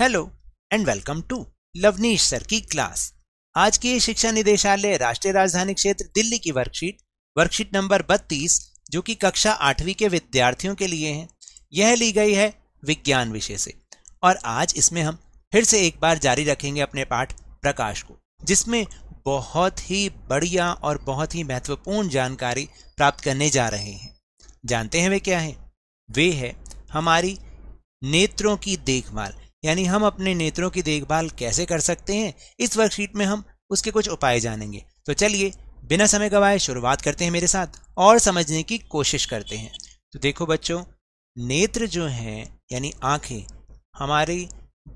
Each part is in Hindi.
hello and welcome to Lovneesh sir की क्लास आज की शिक्षा निदेशालय राष्ट्रीय राजधानी क्षेत्र दिल्ली की वर्कशीट वर्कशीट नंबर 32 जो कि कक्षा आठवीं के विद्यार्थियों के लिए है यह ली गई है विज्ञान विषय से और आज इसमें हम फिर से एक बार जारी रखेंगे अपने पाठ प्रकाश को जिसमें बहुत ही बढ़िया और बहुत ही महत्वपूर्ण जानकारी प्राप्त करने जा रहे हैं जानते हैं वे क्या है वे है हमारी नेत्रों की देखभाल यानी हम अपने नेत्रों की देखभाल कैसे कर सकते हैं इस वर्कशीट में हम उसके कुछ उपाय जानेंगे तो चलिए बिना समय गवाए शुरुआत करते हैं मेरे साथ और समझने की कोशिश करते हैं तो देखो बच्चों नेत्र जो हैं यानी आँखें हमारी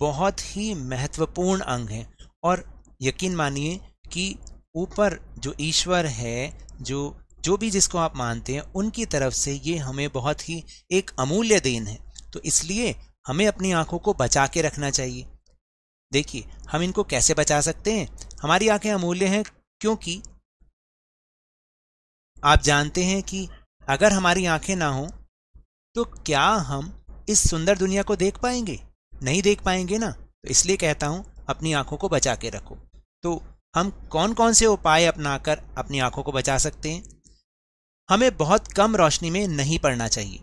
बहुत ही महत्वपूर्ण अंग हैं और यकीन मानिए कि ऊपर जो ईश्वर है जो जो भी जिसको आप मानते हैं उनकी तरफ से ये हमें बहुत ही एक अमूल्य देन है तो इसलिए हमें अपनी आंखों को बचा के रखना चाहिए देखिए हम इनको कैसे बचा सकते हैं हमारी आंखें अमूल्य हैं क्योंकि आप जानते हैं कि अगर हमारी आंखें ना हों तो क्या हम इस सुंदर दुनिया को देख पाएंगे नहीं देख पाएंगे ना तो इसलिए कहता हूं अपनी आंखों को बचा के रखो तो हम कौन कौन से उपाय अपनाकर अपनी आंखों को बचा सकते हैं हमें बहुत कम रोशनी में नहीं पड़ना चाहिए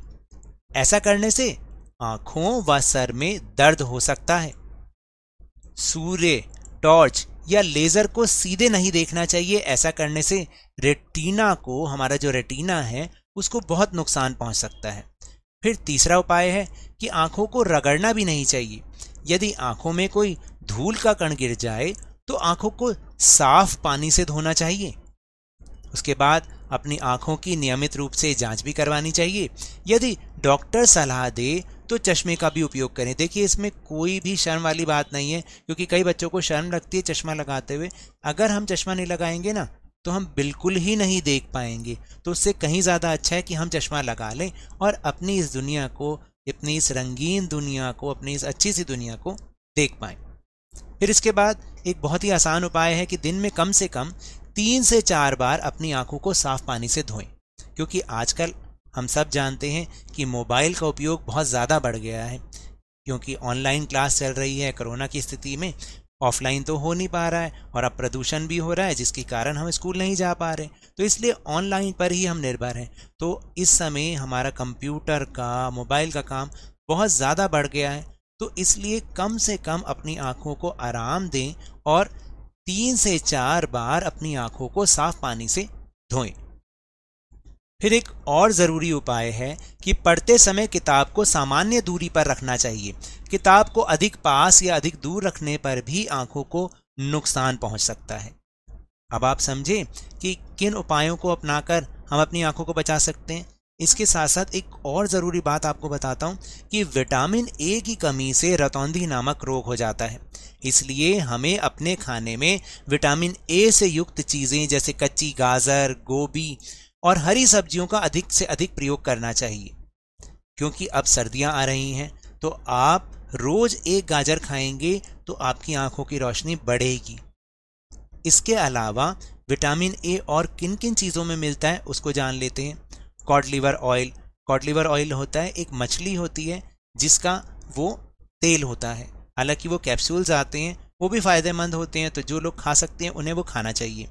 ऐसा करने से आंखों व सर में दर्द हो सकता है सूर्य टॉर्च या लेज़र को सीधे नहीं देखना चाहिए ऐसा करने से रेटिना को हमारा जो रेटिना है उसको बहुत नुकसान पहुंच सकता है फिर तीसरा उपाय है कि आंखों को रगड़ना भी नहीं चाहिए यदि आंखों में कोई धूल का कण गिर जाए तो आंखों को साफ पानी से धोना चाहिए उसके बाद अपनी आँखों की नियमित रूप से जांच भी करवानी चाहिए यदि डॉक्टर सलाह दे तो चश्मे का भी उपयोग करें देखिए इसमें कोई भी शर्म वाली बात नहीं है क्योंकि कई बच्चों को शर्म लगती है चश्मा लगाते हुए अगर हम चश्मा नहीं लगाएंगे ना तो हम बिल्कुल ही नहीं देख पाएंगे तो उससे कहीं ज़्यादा अच्छा है कि हम चश्मा लगा लें और अपनी इस दुनिया को अपनी इस रंगीन दुनिया को अपनी इस अच्छी सी दुनिया को देख पाएँ फिर इसके बाद एक बहुत ही आसान उपाय है कि दिन में कम से कम तीन से चार बार अपनी आंखों को साफ पानी से धोएं क्योंकि आजकल हम सब जानते हैं कि मोबाइल का उपयोग बहुत ज़्यादा बढ़ गया है क्योंकि ऑनलाइन क्लास चल रही है कोरोना की स्थिति में ऑफलाइन तो हो नहीं पा रहा है और अब प्रदूषण भी हो रहा है जिसके कारण हम स्कूल नहीं जा पा रहे तो इसलिए ऑनलाइन पर ही हम निर्भर हैं तो इस समय हमारा कंप्यूटर का मोबाइल का काम बहुत ज़्यादा बढ़ गया है तो इसलिए कम से कम अपनी आँखों को आराम दें और तीन से चार बार अपनी आंखों को साफ पानी से धोएं फिर एक और ज़रूरी उपाय है कि पढ़ते समय किताब को सामान्य दूरी पर रखना चाहिए किताब को अधिक पास या अधिक दूर रखने पर भी आंखों को नुकसान पहुंच सकता है अब आप समझें कि किन उपायों को अपनाकर हम अपनी आंखों को बचा सकते हैं इसके साथ साथ एक और ज़रूरी बात आपको बताता हूँ कि विटामिन ए की कमी से रतौंधी नामक रोग हो जाता है इसलिए हमें अपने खाने में विटामिन ए से युक्त चीज़ें जैसे कच्ची गाजर गोभी और हरी सब्जियों का अधिक से अधिक प्रयोग करना चाहिए क्योंकि अब सर्दियां आ रही हैं तो आप रोज़ एक गाजर खाएंगे तो आपकी आंखों की रोशनी बढ़ेगी इसके अलावा विटामिन ए और किन किन चीज़ों में मिलता है उसको जान लेते हैं कॉड ऑयल कॉड ऑयल होता है एक मछली होती है जिसका वो तेल होता है हालांकि वो कैप्सूल्स आते हैं वो भी फ़ायदेमंद होते हैं तो जो लोग खा सकते हैं उन्हें वो खाना चाहिए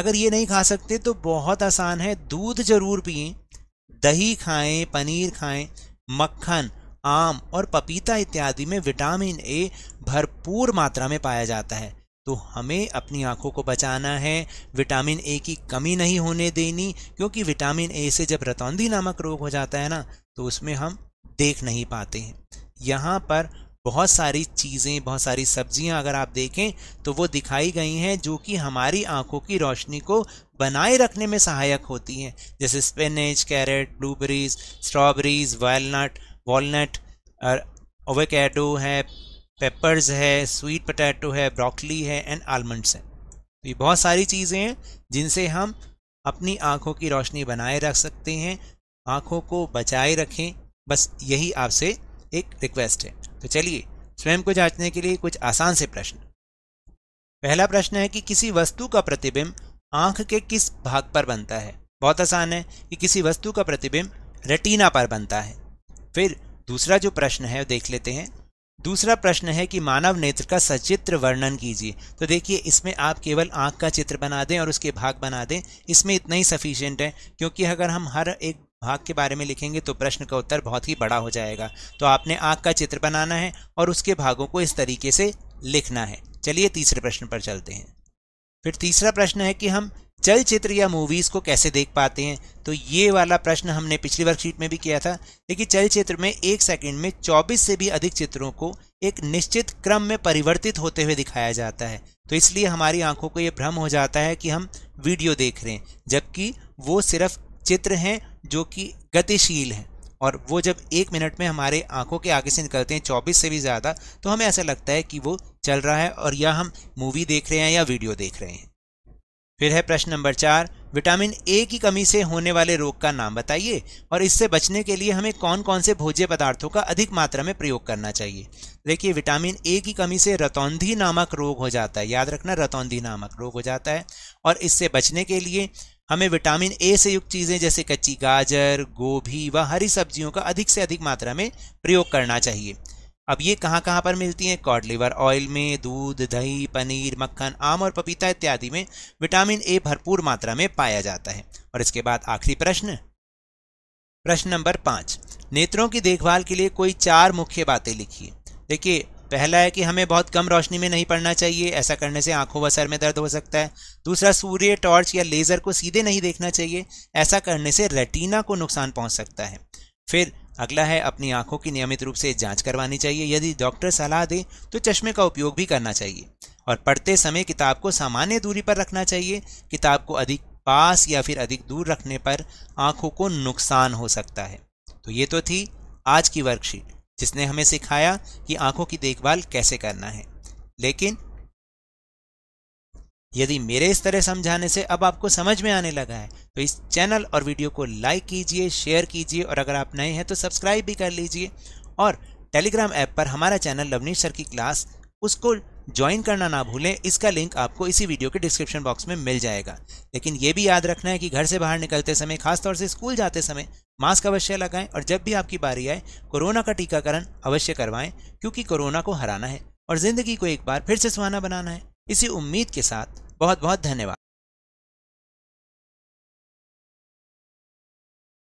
अगर ये नहीं खा सकते तो बहुत आसान है दूध ज़रूर पिए दही खाएं पनीर खाएं मक्खन आम और पपीता इत्यादि में विटामिन ए भरपूर मात्रा में पाया जाता है तो हमें अपनी आँखों को बचाना है विटामिन ए की कमी नहीं होने देनी क्योंकि विटामिन ए से जब रतौंधी नामक रोग हो जाता है ना तो उसमें हम देख नहीं पाते हैं यहाँ पर बहुत सारी चीज़ें बहुत सारी सब्जियाँ अगर आप देखें तो वो दिखाई गई हैं जो कि हमारी आंखों की रोशनी को बनाए रखने में सहायक होती हैं जैसे spinach carrot blueberries strawberries walnut walnut और है पेपर्स है स्वीट पटैटो है ब्रोकली है एंड आलमंड्स हैं तो ये बहुत सारी चीज़ें हैं जिनसे हम अपनी आँखों की रोशनी बनाए रख सकते हैं आँखों को बचाए रखें बस यही आपसे एक रिक्वेस्ट है तो चलिए स्वयं को जांचने के लिए कुछ आसान से प्रश्न पहला प्रश्न है कि किसी वस्तु का प्रतिबिंब आंख के किस भाग पर बनता है बहुत आसान है कि किसी वस्तु का प्रतिबिंब रेटिना पर बनता है फिर दूसरा जो प्रश्न है देख लेते हैं दूसरा प्रश्न है कि मानव नेत्र का सचित्र वर्णन कीजिए तो देखिए इसमें आप केवल आँख का चित्र बना दें और उसके भाग बना दें इसमें इतना ही सफिशियंट है क्योंकि अगर हम हर एक भाग के बारे में लिखेंगे तो प्रश्न का उत्तर बहुत ही बड़ा हो जाएगा तो आपने आँख का चित्र बनाना है और उसके भागों को इस तरीके से लिखना है चलिए तीसरे प्रश्न पर चलते हैं फिर तीसरा प्रश्न है कि हम चलचित्र या मूवीज़ को कैसे देख पाते हैं तो ये वाला प्रश्न हमने पिछली वर्कशीट में भी किया था देखिए चलचित्र में एक सेकंड में 24 से भी अधिक चित्रों को एक निश्चित क्रम में परिवर्तित होते हुए दिखाया जाता है तो इसलिए हमारी आंखों को ये भ्रम हो जाता है कि हम वीडियो देख रहे हैं जबकि वो सिर्फ चित्र हैं जो कि गतिशील हैं और वो जब एक मिनट में हमारे आंखों के आगे से निकलते हैं चौबीस से भी ज़्यादा तो हमें ऐसा लगता है कि वो चल रहा है और या हम मूवी देख रहे हैं या वीडियो देख रहे हैं फिर है प्रश्न नंबर चार विटामिन ए की कमी से होने वाले रोग का नाम बताइए और इससे बचने के लिए हमें कौन कौन से भोज्य पदार्थों का अधिक मात्रा में प्रयोग करना चाहिए देखिए विटामिन ए की कमी से रतौंधी नामक रोग हो जाता है याद रखना रतौंधी नामक रोग हो जाता है और इससे बचने के लिए हमें विटामिन ए से युक्त चीज़ें जैसे कच्ची गाजर गोभी व हरी सब्जियों का अधिक से अधिक मात्रा में प्रयोग करना चाहिए अब ये कहाँ कहाँ पर मिलती हैं कॉड लिवर ऑयल में दूध दही पनीर मक्खन आम और पपीता इत्यादि में विटामिन ए भरपूर मात्रा में पाया जाता है और इसके बाद आखिरी प्रश्न प्रश्न नंबर पाँच नेत्रों की देखभाल के लिए कोई चार मुख्य बातें लिखिए देखिए पहला है कि हमें बहुत कम रोशनी में नहीं पड़ना चाहिए ऐसा करने से आंखों व सर में दर्द हो सकता है दूसरा सूर्य टॉर्च या लेज़र को सीधे नहीं देखना चाहिए ऐसा करने से रेटिना को नुकसान पहुंच सकता है फिर अगला है अपनी आंखों की नियमित रूप से जांच करवानी चाहिए यदि डॉक्टर सलाह दे तो चश्मे का उपयोग भी करना चाहिए और पढ़ते समय किताब को सामान्य दूरी पर रखना चाहिए किताब को अधिक पास या फिर अधिक दूर रखने पर आंखों को नुकसान हो सकता है तो ये तो थी आज की वर्कशीट जिसने हमें सिखाया कि आंखों की देखभाल कैसे करना है लेकिन यदि मेरे इस तरह समझाने से अब आपको समझ में आने लगा है तो इस चैनल और वीडियो को लाइक कीजिए शेयर कीजिए और अगर आप नए हैं तो सब्सक्राइब भी कर लीजिए और टेलीग्राम ऐप पर हमारा चैनल लवनीश सर की क्लास उसको ज्वाइन करना ना भूलें इसका लिंक आपको इसी वीडियो के डिस्क्रिप्शन बॉक्स में मिल जाएगा लेकिन ये भी याद रखना है कि घर से बाहर निकलते समय खासतौर से स्कूल जाते समय मास्क अवश्य लगाएं और जब भी आपकी बारी आए कोरोना का टीकाकरण अवश्य करवाएं क्योंकि कोरोना को हराना है और ज़िंदगी को एक बार फिर से सुहाना बनाना है इसी उम्मीद के साथ बहुत बहुत धन्यवाद